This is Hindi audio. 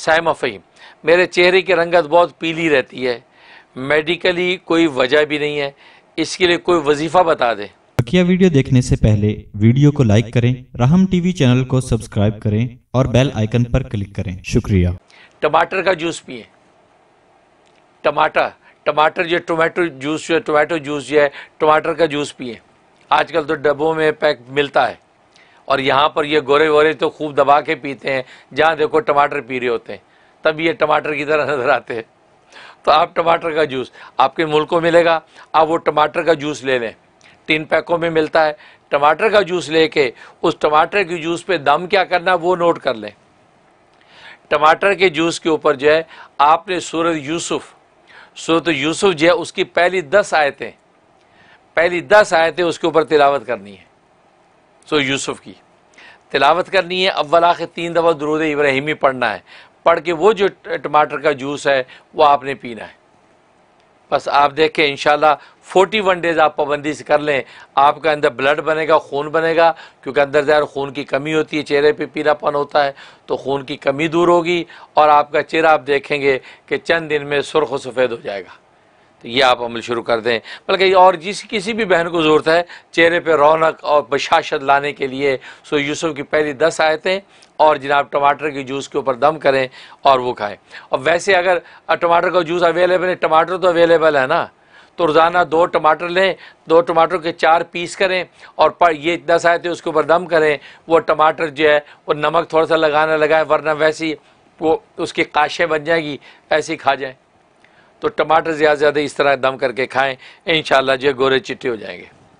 साइमोफीम मेरे चेहरे की रंगत बहुत पीली रहती है मेडिकली कोई वजह भी नहीं है इसके लिए कोई वजीफा बता दें बकिया वीडियो देखने से पहले वीडियो को लाइक करें राहम टीवी चैनल को सब्सक्राइब करें और बेल आइकन पर क्लिक करें शुक्रिया टमाटर का जूस पिए टमाटर टमाटर जो टोमेटो जूस जो है टोमेटो जूस जो है टमाटर का जूस पिए आजकल तो डब्बों में पैक मिलता है और यहाँ पर ये गोरे वोरे तो खूब दबा के पीते हैं जहाँ देखो टमाटर पी रहे होते हैं तब ये टमाटर की तरह नज़र आते हैं तो आप टमाटर का जूस आपके मुल्क को मिलेगा आप वो टमाटर का जूस ले लें तीन पैकों में मिलता है टमाटर का जूस लेके उस टमाटर के जूस पे दम क्या करना वो नोट कर लें टमाटर के जूस के ऊपर जो है आपने सूरत यूसुफ सूरत यूसुफ जो है उसकी पहली दस आयतें पहली दस आयतें उसके ऊपर तिलावत करनी है सो यूसुफ की तिलावत करनी है अव्वल आखिर तीन दफ़ा दरूद इब्राहिमी पढ़ना है पढ़ के वो जो टमाटर का जूस है वो आपने पीना है बस आप देखें इन शाला फोर्टी वन डेज़ आप पाबंदी से कर लें आपका अंदर ब्लड बनेगा खून बनेगा क्योंकि अंदर ज़्यादा खून की कमी होती है चेहरे पे पीलापन होता है तो खून की कमी दूर होगी और आपका चेहरा आप देखेंगे कि चंद दिन में सुरख सफ़ेद हो जाएगा तो ये आप अमल शुरू कर दें बल्कि और जिस किसी भी बहन को ज़रूरत है चेहरे पर रौनक और बशाशत लाने के लिए सो यूसुफ की पहली दस आयतें और जनाब टमाटर के जूस के ऊपर दम करें और वो खाएं और वैसे अगर टमाटर का जूस अवेलेबल है टमाटर तो अवेलेबल है ना तो रोज़ाना दो टमाटर लें दो टमाटर के चार पीस करें और पर ये दस आयतें उसके ऊपर दम करें वो टमाटर जो है वो नमक थोड़ा सा लगाना लगाएं वरना वैसी वो उसकी काशें बन जाएगी ऐसी खा जाएं तो टमाटर ज़्यादा ज़्यादा इस तरह दम करके खाएँ इन जो गोरे चिट्टे हो जाएंगे